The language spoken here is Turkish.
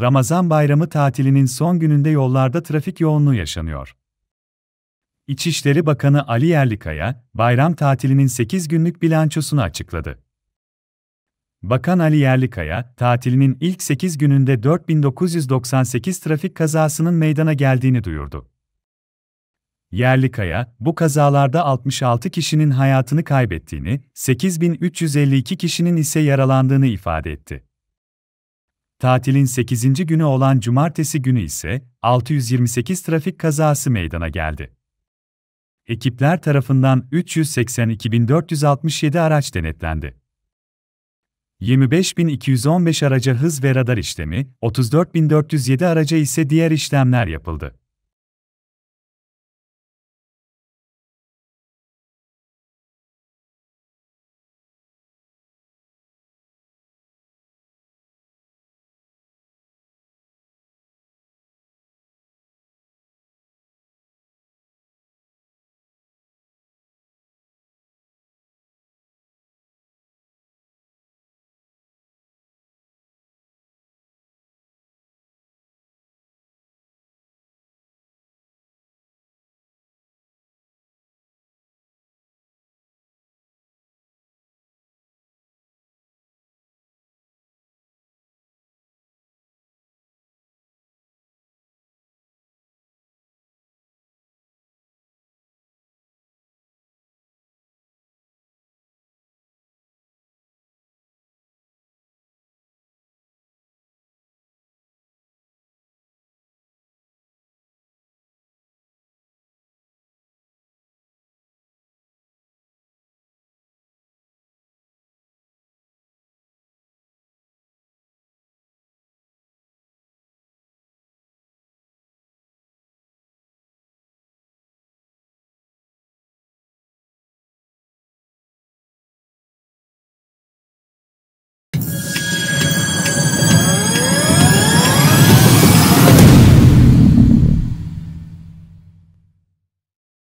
Ramazan bayramı tatilinin son gününde yollarda trafik yoğunluğu yaşanıyor. İçişleri Bakanı Ali Yerlikaya, bayram tatilinin 8 günlük bilançosunu açıkladı. Bakan Ali Yerlikaya, tatilinin ilk 8 gününde 4998 trafik kazasının meydana geldiğini duyurdu. Yerlikaya, bu kazalarda 66 kişinin hayatını kaybettiğini, 8352 kişinin ise yaralandığını ifade etti. Tatilin 8. günü olan cumartesi günü ise 628 trafik kazası meydana geldi. Ekipler tarafından 382.467 araç denetlendi. 25.215 araca hız ve radar işlemi, 34.407 araca ise diğer işlemler yapıldı.